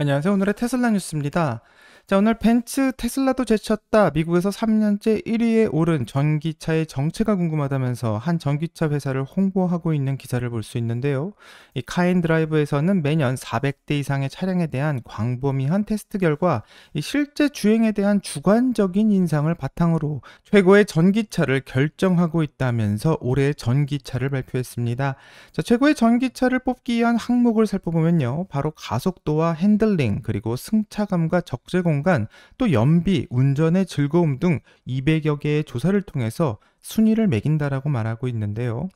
안녕하세요. 오늘의 테슬라 뉴스입니다. 자, 오늘 벤츠 테슬라도 제쳤다. 미국에서 3년째 1위에 오른 전기차의 정체가 궁금하다면서 한 전기차 회사를 홍보하고 있는 기사를 볼 수 있는데요. 이 카인 드라이브에서는 매년 400대 이상의 차량에 대한 광범위한 테스트 결과 이 실제 주행에 대한 주관적인 인상을 바탕으로 최고의 전기차를 결정하고 있다면서 올해 전기차를 발표했습니다. 자, 최고의 전기차를 뽑기 위한 항목을 살펴보면요. 바로 가속도와 핸들링, 그리고 승차감과 적재공 순간 또 연비, 운전의 즐거움 등 200여 개의 조사를 통해서 순위를 매긴다라고 말하고 있는데요.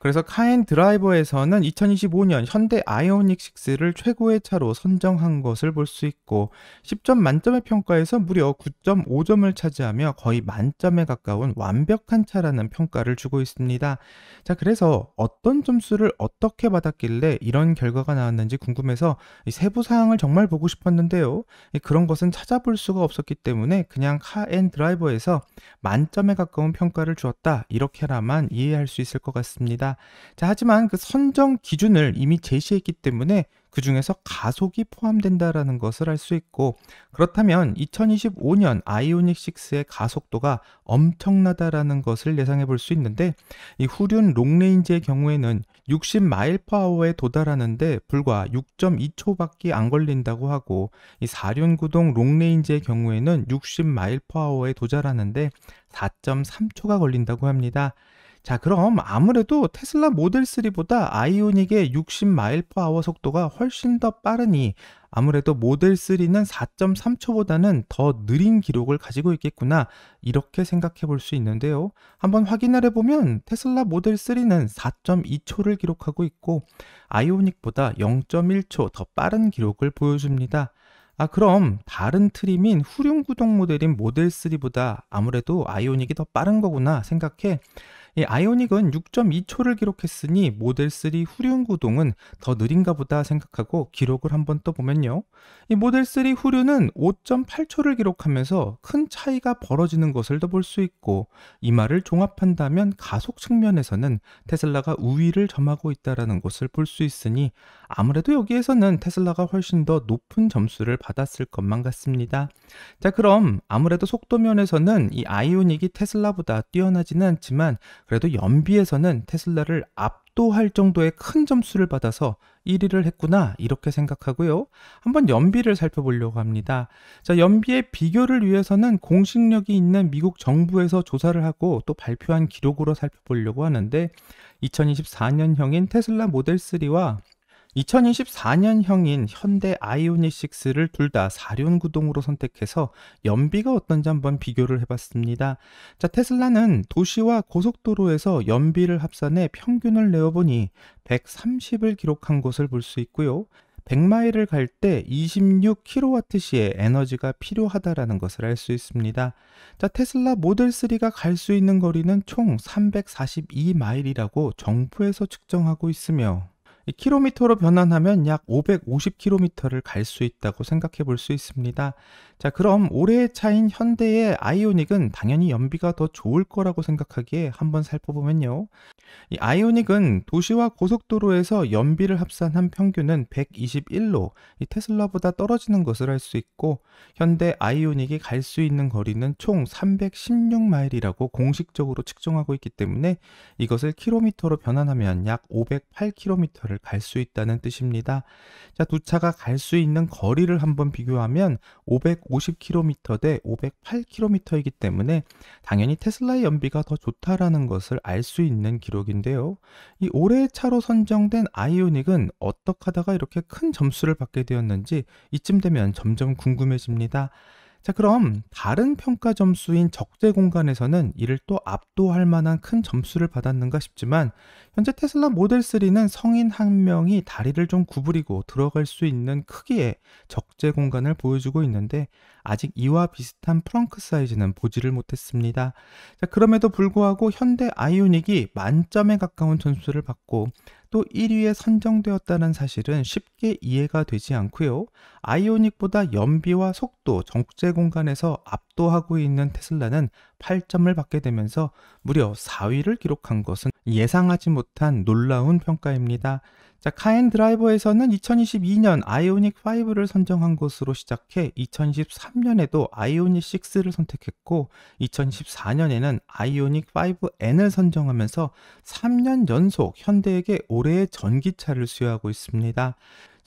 그래서 카엔 드라이버에서는 2025년 현대 아이오닉 6를 최고의 차로 선정한 것을 볼 수 있고 10점 만점의 평가에서 무려 9.5점을 차지하며 거의 만점에 가까운 완벽한 차라는 평가를 주고 있습니다. 자, 그래서 어떤 점수를 어떻게 받았길래 이런 결과가 나왔는지 궁금해서 세부 사항을 정말 보고 싶었는데요. 그런 것은 찾아볼 수가 없었기 때문에 그냥 카엔 드라이버에서 만점에 가까운 평가를 주었다 이렇게라만 이해할 수 있을 것 같습니다. 있니다 자, 하지만 그 선정 기준을 이미 제시했기 때문에 그 중에서 가속이 포함된다라는 것을 알 수 있고 그렇다면 2025년 아이오닉 6의 가속도가 엄청나다라는 것을 예상해 볼 수 있는데 이 후륜 롱레인지의 경우에는 60마일퍼아워에 도달하는데 불과 6.2초밖에 안 걸린다고 하고 이 4륜 구동 롱레인지의 경우에는 60마일퍼아워에 도달하는데 4.3초가 걸린다고 합니다. 자, 그럼 아무래도 테슬라 모델 3보다 아이오닉의 60마일/아워 속도가 훨씬 더 빠르니 아무래도 모델 3는 4.3초보다는 더 느린 기록을 가지고 있겠구나 이렇게 생각해 볼 수 있는데요. 한번 확인을 해보면 테슬라 모델 3는 4.2초를 기록하고 있고 아이오닉보다 0.1초 더 빠른 기록을 보여줍니다. 아 그럼 다른 트림인 후륜 구동 모델인 모델 3보다 아무래도 아이오닉이 더 빠른 거구나 생각해 이 아이오닉은 6.2초를 기록했으니 모델 3 후륜 구동은 더 느린가 보다 생각하고 기록을 한번 떠보면요. 이 모델 3 후륜은 5.8초를 기록하면서 큰 차이가 벌어지는 것을 더 볼 수 있고 이 말을 종합한다면 가속 측면에서는 테슬라가 우위를 점하고 있다라는 것을 볼 수 있으니 아무래도 여기에서는 테슬라가 훨씬 더 높은 점수를 받았을 것만 같습니다. 자, 그럼 아무래도 속도 면에서는 이 아이오닉이 테슬라보다 뛰어나지는 않지만 그래도 연비에서는 테슬라를 압도할 정도의 큰 점수를 받아서 1위를 했구나 이렇게 생각하고요. 한번 연비를 살펴보려고 합니다. 자, 연비의 비교를 위해서는 공신력이 있는 미국 정부에서 조사를 하고 또 발표한 기록으로 살펴보려고 하는데 2024년형인 테슬라 모델 3와 2024년형인 현대 아이오닉6를 둘 다 4륜 구동으로 선택해서 연비가 어떤지 한번 비교를 해봤습니다. 자, 테슬라는 도시와 고속도로에서 연비를 합산해 평균을 내어보니 130을 기록한 것을 볼 수 있고요. 100마일을 갈 때 26kWh의 에너지가 필요하다라는 것을 알 수 있습니다. 자, 테슬라 모델 3가 갈 수 있는 거리는 총 342마일이라고 정부에서 측정하고 있으며 킬로미터로 변환하면 약 550km를 갈 수 있다고 생각해 볼 수 있습니다. 자, 그럼 올해의 차인 현대의 아이오닉은 당연히 연비가 더 좋을 거라고 생각하기에 한번 살펴보면요. 이 아이오닉은 도시와 고속도로에서 연비를 합산한 평균은 121로 테슬라보다 떨어지는 것을 알 수 있고 현대 아이오닉이 갈 수 있는 거리는 총 316마일이라고 공식적으로 측정하고 있기 때문에 이것을 킬로미터로 변환하면 약 508km를 갈수 있다는 뜻입니다. 자, 두 차가 갈 수 있는 거리를 한번 비교하면 550km 대 508km이기 때문에 당연히 테슬라의 연비가 더 좋다라는 것을 알 수 있는 기록인데요. 이올해 차로 선정된 아이오닉은 어떻게 하다가 이렇게 큰 점수를 받게 되었는지 이쯤 되면 점점 궁금해집니다. 자, 그럼 다른 평가 점수인 적재 공간에서는 이를 또 압도할 만한 큰 점수를 받았는가 싶지만 현재 테슬라 모델 3는 성인 한 명이 다리를 좀 구부리고 들어갈 수 있는 크기의 적재 공간을 보여주고 있는데 아직 이와 비슷한 프렁크 사이즈는 보지를 못했습니다. 자, 그럼에도 불구하고 현대 아이오닉이 만점에 가까운 점수를 받고 또 1위에 선정되었다는 사실은 쉽게 이해가 되지 않고요. 아이오닉보다 연비와 속도, 정제 공간에서 압도하고 있는 테슬라는 8점을 받게 되면서 무려 4위를 기록한 것은 예상하지 못한 놀라운 평가입니다. 자, 카엔 드라이버에서는 2022년 아이오닉 5를 선정한 것으로 시작해 2023년에도 아이오닉 6를 선택했고 2014년에는 아이오닉 5N을 선정하면서 3년 연속 현대에게 올해의 전기차를 수여하고 있습니다.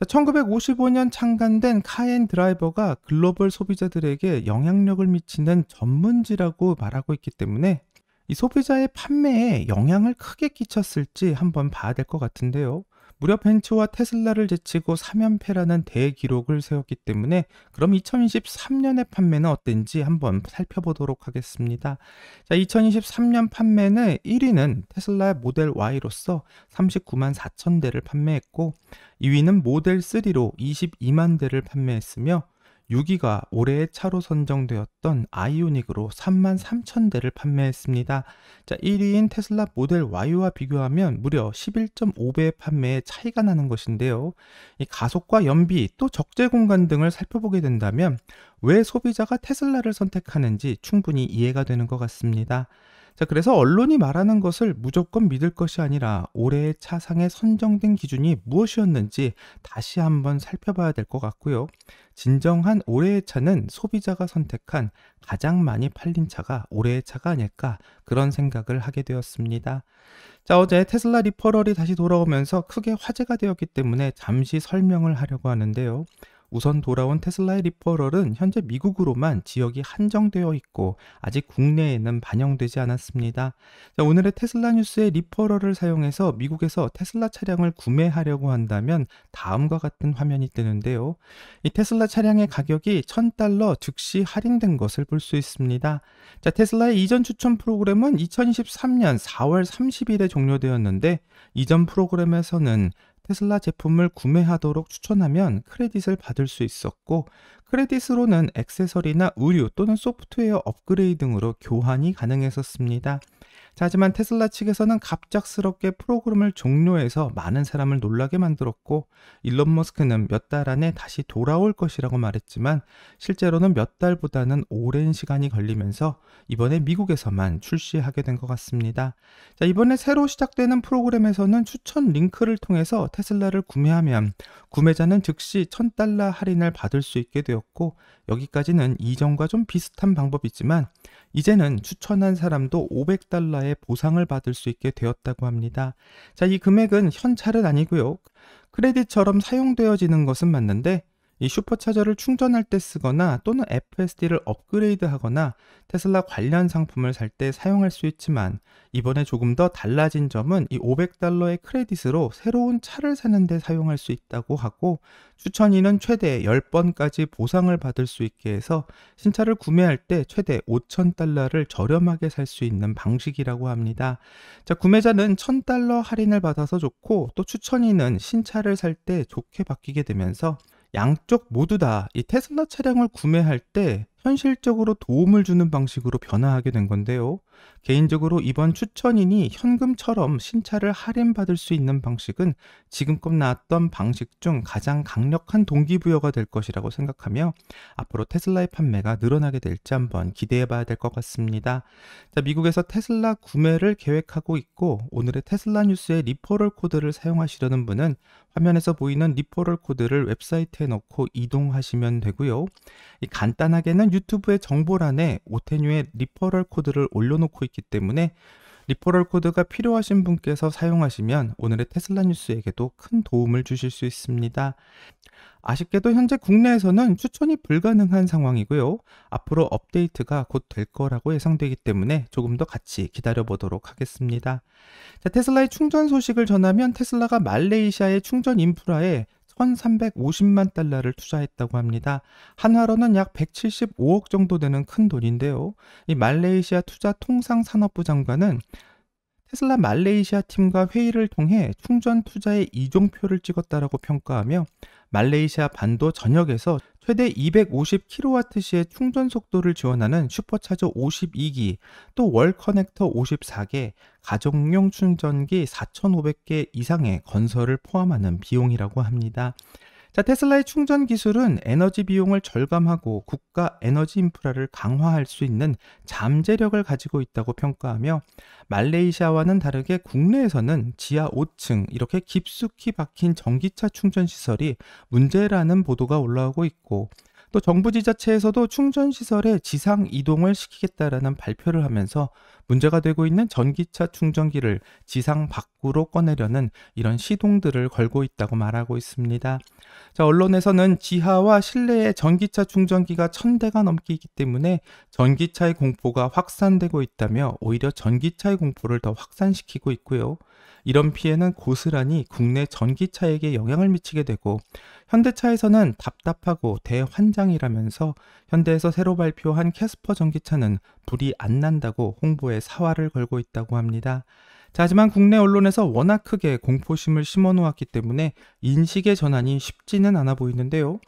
1955년 창간된 카엔 드라이버가 글로벌 소비자들에게 영향력을 미치는 전문지라고 말하고 있기 때문에 이 소비자의 판매에 영향을 크게 끼쳤을지 한번 봐야 될 것 같은데요. 무려 벤츠와 테슬라를 제치고 3연패라는 대기록을 세웠기 때문에 그럼 2023년의 판매는 어땠는지 한번 살펴보도록 하겠습니다. 자, 2023년 판매는 1위는 테슬라 모델 Y로서 39만 4천 대를 판매했고 2위는 모델 3로 22만 대를 판매했으며 6위가 올해의 차로 선정되었던 아이오닉으로 33,000대를 판매했습니다. 자, 1위인 테슬라 모델 Y와 비교하면 무려 11.5배의 판매에 차이가 나는 것인데요. 이 가속과 연비 또 적재 공간 등을 살펴보게 된다면 왜 소비자가 테슬라를 선택하는지 충분히 이해가 되는 것 같습니다. 자, 그래서 언론이 말하는 것을 무조건 믿을 것이 아니라 올해의 차상에 선정된 기준이 무엇이었는지 다시 한번 살펴봐야 될 것 같고요. 진정한 올해의 차는 소비자가 선택한 가장 많이 팔린 차가 올해의 차가 아닐까 그런 생각을 하게 되었습니다. 자, 어제 테슬라 리퍼럴이 다시 돌아오면서 크게 화제가 되었기 때문에 잠시 설명을 하려고 하는데요. 우선 돌아온 테슬라의 리퍼럴은 현재 미국으로만 지역이 한정되어 있고 아직 국내에는 반영되지 않았습니다. 자, 오늘의 테슬라 뉴스의 리퍼럴을 사용해서 미국에서 테슬라 차량을 구매하려고 한다면 다음과 같은 화면이 뜨는데요. 이 테슬라 차량의 가격이 1000달러 즉시 할인된 것을 볼 수 있습니다. 자, 테슬라의 이전 추천 프로그램은 2023년 4월 30일에 종료되었는데 이전 프로그램에서는 테슬라 제품을 구매하도록 추천하면 크레딧을 받을 수 있었고 크레딧으로는 액세서리나 의류 또는 소프트웨어 업그레이드 등으로 교환이 가능했었습니다. 자, 하지만 테슬라 측에서는 갑작스럽게 프로그램을 종료해서 많은 사람을 놀라게 만들었고 일론 머스크는 몇 달 안에 다시 돌아올 것이라고 말했지만 실제로는 몇 달보다는 오랜 시간이 걸리면서 이번에 미국에서만 출시하게 된 것 같습니다. 자, 이번에 새로 시작되는 프로그램에서는 추천 링크를 통해서 테슬라를 구매하면 구매자는 즉시 1000달러 할인을 받을 수 있게 되었고 여기까지는 이전과 좀 비슷한 방법이지만 이제는 추천한 사람도 500달러의 보상을 받을 수 있게 되었다고 합니다. 자, 이 금액은 현찰은 아니고요. 크레딧처럼 사용되어지는 것은 맞는데 이 슈퍼차저를 충전할 때 쓰거나 또는 FSD를 업그레이드 하거나 테슬라 관련 상품을 살 때 사용할 수 있지만 이번에 조금 더 달라진 점은 이 500달러의 크레딧으로 새로운 차를 사는데 사용할 수 있다고 하고 추천인은 최대 10번까지 보상을 받을 수 있게 해서 신차를 구매할 때 최대 5,000달러를 저렴하게 살 수 있는 방식이라고 합니다. 자, 구매자는 1,000달러 할인을 받아서 좋고 또 추천인은 신차를 살 때 좋게 바뀌게 되면서 양쪽 모두 다 이 테슬라 차량을 구매할 때 현실적으로 도움을 주는 방식으로 변화하게 된 건데요. 개인적으로 이번 추천인이 현금처럼 신차를 할인받을 수 있는 방식은 지금껏 나왔던 방식 중 가장 강력한 동기부여가 될 것이라고 생각하며 앞으로 테슬라의 판매가 늘어나게 될지 한번 기대해 봐야 될 것 같습니다. 자, 미국에서 테슬라 구매를 계획하고 있고 오늘의 테슬라 뉴스의 리퍼럴 코드를 사용하시려는 분은 화면에서 보이는 리퍼럴 코드를 웹사이트에 넣고 이동하시면 되고요. 간단하게는 유튜브의 정보란에 오테뉴의 리퍼럴 코드를 올려놓고 있기 때문에 리퍼럴 코드가 필요하신 분께서 사용하시면 오늘의 테슬라 뉴스에게도 큰 도움을 주실 수 있습니다. 아쉽게도 현재 국내에서는 추천이 불가능한 상황이고요. 앞으로 업데이트가 곧 될 거라고 예상되기 때문에 조금 더 같이 기다려보도록 하겠습니다. 자, 테슬라의 충전 소식을 전하면 테슬라가 말레이시아의 충전 인프라에 1350만 달러를 투자했다고 합니다. 한화로는 약 175억 정도 되는 큰 돈인데요. 이 말레이시아 투자 통상 산업부 장관은 테슬라 말레이시아 팀과 회의를 통해 충전 투자의 이종표를 찍었다라고 평가하며 말레이시아 반도 전역에서 최대 2 5 0 k w 시의 충전 속도를 지원하는 슈퍼차저 52기, 또 월 커넥터 54개, 가정용 충전기 4,500개 이상의 건설을 포함하는 비용이라고 합니다. 자, 테슬라의 충전 기술은 에너지 비용을 절감하고 국가 에너지 인프라를 강화할 수 있는 잠재력을 가지고 있다고 평가하며 말레이시아와는 다르게 국내에서는 지하 5층 이렇게 깊숙이 박힌 전기차 충전 시설이 문제라는 보도가 올라오고 있고 또 정부 지자체에서도 충전 시설에 지상 이동을 시키겠다라는 발표를 하면서 문제가 되고 있는 전기차 충전기를 지상 밖으로 꺼내려는 이런 시동들을 걸고 있다고 말하고 있습니다. 자, 언론에서는 지하와 실내에 전기차 충전기가 1000대가 넘기기 때문에 전기차의 공포가 확산되고 있다며 오히려 전기차의 공포를 더 확산시키고 있고요. 이런 피해는 고스란히 국내 전기차에게 영향을 미치게 되고 현대차에서는 답답하고 대환장이라면서 현대에서 새로 발표한 캐스퍼 전기차는 불이 안 난다고 홍보에 사활을 걸고 있다고 합니다. 자, 하지만 국내 언론에서 워낙 크게 공포심을 심어 놓았기 때문에 인식의 전환이 쉽지는 않아 보이는데요.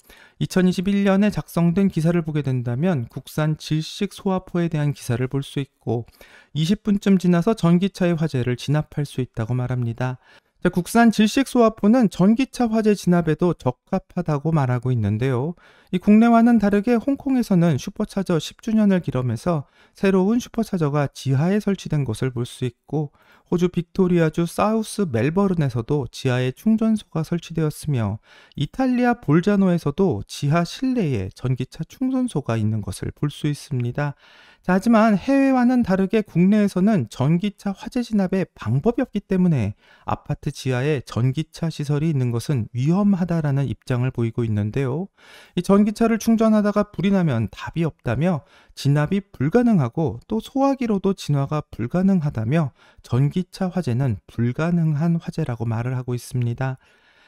2021년에 작성된 기사를 보게 된다면 국산 질식 소화포에 대한 기사를 볼 수 있고 20분쯤 지나서 전기차의 화재를 진압할 수 있다고 말합니다. 자, 국산 질식 소화포는 전기차 화재 진압에도 적합하다고 말하고 있는데요. 이 국내와는 다르게 홍콩에서는 슈퍼차저 10주년을 기념해서 새로운 슈퍼차저가 지하에 설치된 것을 볼 수 있고 호주 빅토리아주 사우스 멜버른에서도 지하에 충전소가 설치되었으며 이탈리아 볼자노에서도 지하 실내에 전기차 충전소가 있는 것을 볼 수 있습니다. 자, 하지만 해외와는 다르게 국내에서는 전기차 화재 진압의 방법이 없기 때문에 아파트 지하에 전기차 시설이 있는 것은 위험하다라는 입장을 보이고 있는데요. 이 전기차를 충전하다가 불이 나면 답이 없다며 진압이 불가능하고 또 소화기로도 진화가 불가능하다며 전기차 화재는 불가능한 화재라고 말을 하고 있습니다.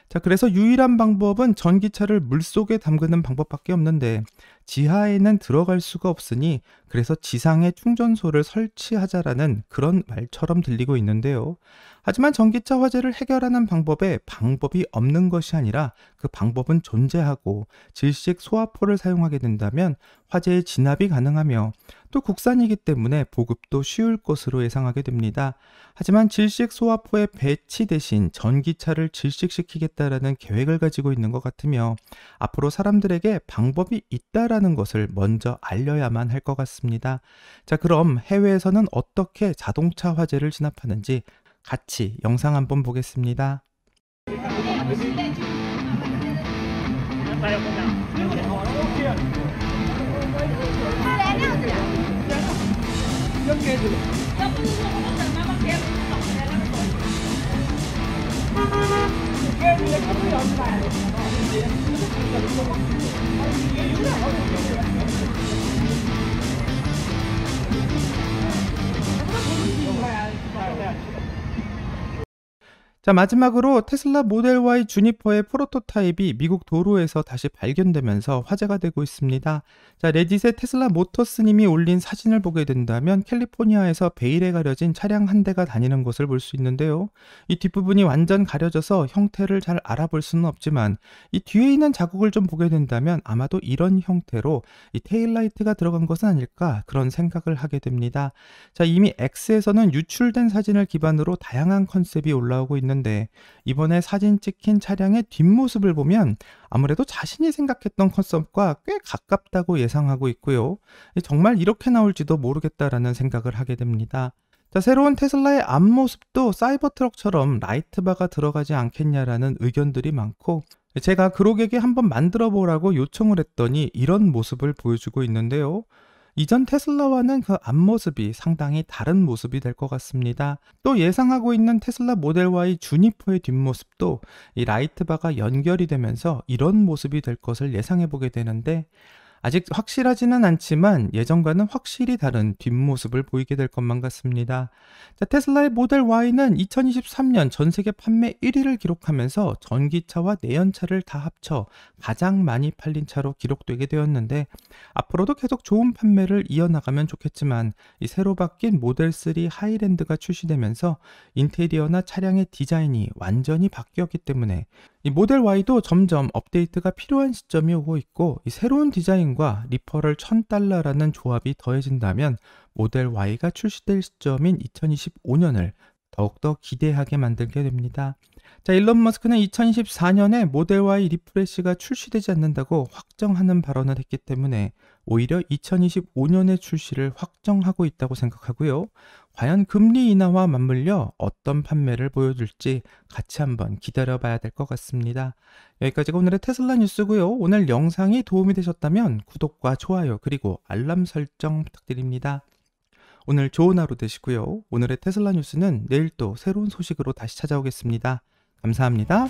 자, 그래서 유일한 방법은 전기차를 물속에 담그는 방법밖에 없는데 지하에는 들어갈 수가 없으니 그래서 지상에 충전소를 설치하자라는 그런 말처럼 들리고 있는데요. 하지만 전기차 화재를 해결하는 방법에 방법이 없는 것이 아니라 그 방법은 존재하고 질식 소화포를 사용하게 된다면 화재의 진압이 가능하며 또 국산이기 때문에 보급도 쉬울 것으로 예상하게 됩니다. 하지만 질식 소화포의 배치 대신 전기차를 질식시키겠다라는 계획을 가지고 있는 것 같으며 앞으로 사람들에게 방법이 있다라는 필다는 것을 먼저 알려야만 할 것 같습니다. 자, 그럼 해외에서는 어떻게 자동차 화재를 진압하는지 같이 영상 한번 보겠습니다. 네, 네, 네. Thank you. 자, 마지막으로 테슬라 모델 Y 주니퍼의 프로토타입이 미국 도로에서 다시 발견되면서 화제가 되고 있습니다. 자, 레딧의 테슬라 모터스님이 올린 사진을 보게 된다면 캘리포니아에서 베일에 가려진 차량 한 대가 다니는 것을 볼 수 있는데요. 이 뒷부분이 완전 가려져서 형태를 잘 알아볼 수는 없지만 이 뒤에 있는 자국을 좀 보게 된다면 아마도 이런 형태로 이 테일라이트가 들어간 것은 아닐까 그런 생각을 하게 됩니다. 자, 이미 X에서는 유출된 사진을 기반으로 다양한 컨셉이 올라오고 있는 있는데 이번에 사진 찍힌 차량의 뒷모습을 보면 아무래도 자신이 생각했던 컨셉과 꽤 가깝다고 예상하고 있고요. 정말 이렇게 나올지도 모르겠다라는 생각을 하게 됩니다. 자, 새로운 테슬라의 앞모습도 사이버 트럭처럼 라이트바가 들어가지 않겠냐라는 의견들이 많고 제가 그로에게 한번 만들어 보라고 요청을 했더니 이런 모습을 보여주고 있는데요. 이전 테슬라와는 그 앞모습이 상당히 다른 모습이 될 것 같습니다. 또 예상하고 있는 테슬라 모델 Y의 주니퍼의 뒷모습도 이 라이트바가 연결이 되면서 이런 모습이 될 것을 예상해 보게 되는데 아직 확실하지는 않지만 예전과는 확실히 다른 뒷모습을 보이게 될 것만 같습니다. 자, 테슬라의 모델 Y는 2023년 전 세계 판매 1위를 기록하면서 전기차와 내연차를 다 합쳐 가장 많이 팔린 차로 기록되게 되었는데 앞으로도 계속 좋은 판매를 이어나가면 좋겠지만 이 새로 바뀐 모델 3 하이랜드가 출시되면서 인테리어나 차량의 디자인이 완전히 바뀌었기 때문에 이 모델 Y도 점점 업데이트가 필요한 시점이 오고 있고 이 새로운 디자인 원과 리퍼럴 1000달러라는 조합이 더해진다면 모델 Y가 출시될 시점인 2025년을 더욱더 기대하게 만들게 됩니다. 자, 일론 머스크는 2024년에 모델 Y 리프레시가 출시되지 않는다고 확정하는 발언을 했기 때문에 오히려 2025년에 출시를 확정하고 있다고 생각하고요. 과연 금리 인하와 맞물려 어떤 판매를 보여줄지 같이 한번 기다려봐야 될 것 같습니다. 여기까지가 오늘의 테슬라 뉴스고요. 오늘 영상이 도움이 되셨다면 구독과 좋아요 그리고 알람 설정 부탁드립니다. 오늘 좋은 하루 되시고요. 오늘의 테슬라 뉴스는 내일 또 새로운 소식으로 다시 찾아오겠습니다. 감사합니다.